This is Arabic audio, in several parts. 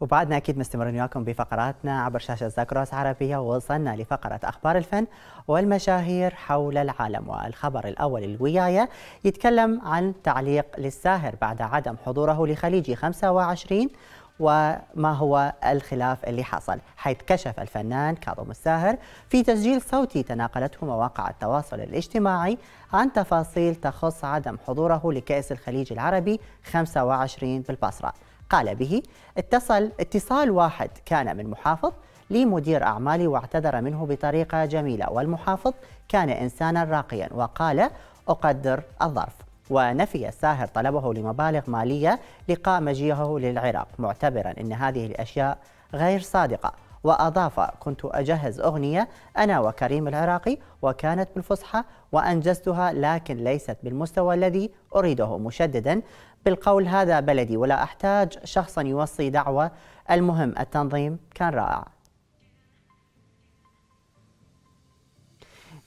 وبعدنا اكيد مستمرين وياكم بفقراتنا عبر شاشه زاكروس عربيه ووصلنا لفقره اخبار الفن والمشاهير حول العالم والخبر الاول الويايه يتكلم عن تعليق للساهر بعد عدم حضوره لخليجي 25 وما هو الخلاف اللي حصل حيث كشف الفنان كاظم الساهر في تسجيل صوتي تناقلته مواقع التواصل الاجتماعي عن تفاصيل تخص عدم حضوره لكأس الخليج العربي 25 بالبصرة قال به اتصل اتصال واحد كان من محافظ لمدير أعمالي واعتذر منه بطريقة جميلة والمحافظ كان إنسانا راقيا وقال أقدر الظرف ونفي الساهر طلبه لمبالغ مالية لقاء مجيئه للعراق معتبرا أن هذه الأشياء غير صادقة وأضاف كنت أجهز أغنية أنا وكريم العراقي وكانت بالفصحى وأنجزتها لكن ليست بالمستوى الذي أريده مشددا بالقول هذا بلدي ولا أحتاج شخصا يوصي دعوة المهم التنظيم كان رائع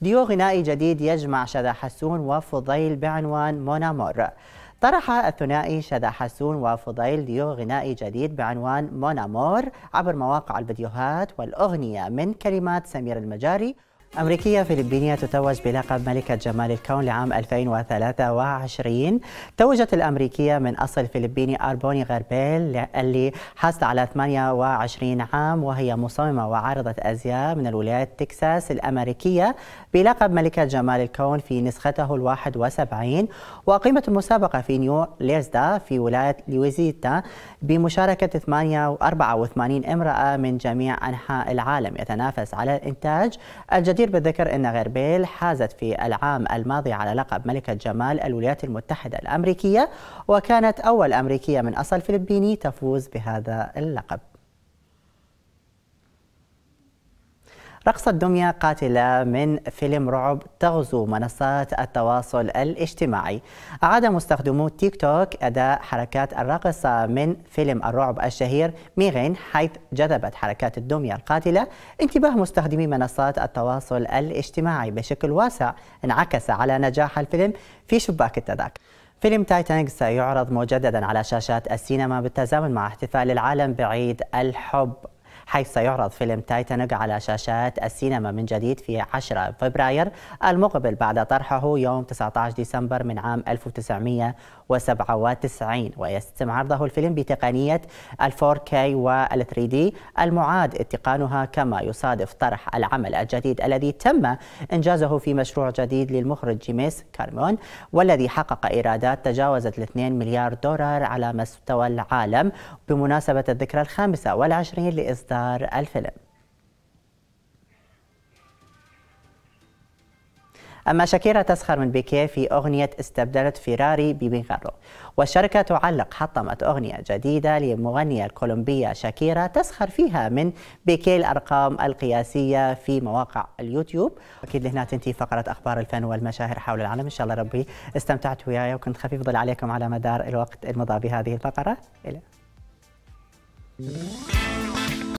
ديو غنائي جديد يجمع شذا حسون وفضيل بعنوان مونامور طرح الثنائي شذا حسون وفضيل ديو غنائي جديد بعنوان مونامور عبر مواقع الفيديوهات والأغنية من كلمات سمير المجاري أمريكية فلبينية تتوج بلقب ملكة جمال الكون لعام 2023 توجت الأمريكية من أصل فلبيني أربوني غربيل اللي حازت على 28 عام وهي مصممة وعارضة أزياء من الولايات تكساس الأمريكية بلقب ملكة جمال الكون في نسخته ال 71 وأقيمت المسابقة في نيو ليزدا في ولاية لويزيتا بمشاركة 84 امرأة من جميع أنحاء العالم يتنافس على الإنتاج الجديد الجدير بالذكر أن غربيل حازت في العام الماضي على لقب ملكة جمال الولايات المتحدة الأمريكية وكانت أول أمريكية من أصل فلبيني تفوز بهذا اللقب رقصة دمية قاتلة من فيلم رعب تغزو منصات التواصل الاجتماعي أعاد مستخدمو تيك توك أداء حركات الراقصة من فيلم الرعب الشهير ميغين حيث جذبت حركات الدمية القاتلة انتباه مستخدمي منصات التواصل الاجتماعي بشكل واسع انعكس على نجاح الفيلم في شباك التذاكر فيلم تايتانيك سيعرض مجددا على شاشات السينما بالتزامن مع احتفال العالم بعيد الحب حيث سيعرض فيلم تايتانيك على شاشات السينما من جديد في 10 فبراير المقبل بعد طرحه يوم 19 ديسمبر من عام 1997 ويتم عرضه الفيلم بتقنية ال 4K وال 3D المعاد اتقانها كما يصادف طرح العمل الجديد الذي تم إنجازه في مشروع جديد للمخرج جيميس كارمون والذي حقق إيرادات تجاوزت 2 مليار دولار على مستوى العالم بمناسبة الذكرى الخامسة والعشرين لإصدار إنتاج الفيلم أما شاكيرا تسخر من بيكيه في أغنية استبدلت فيراري ببيغارو والشركة تعلق حطمت أغنية جديدة لمغنية الكولومبية شاكيرا تسخر فيها من بيكيه الأرقام القياسية في مواقع اليوتيوب أكيد لهنا تنتهي فقرة أخبار الفن والمشاهير حول العالم إن شاء الله ربي استمتعت وياي وكنت خفيف ظل عليكم على مدار الوقت المضى بهذه الفقرة إلى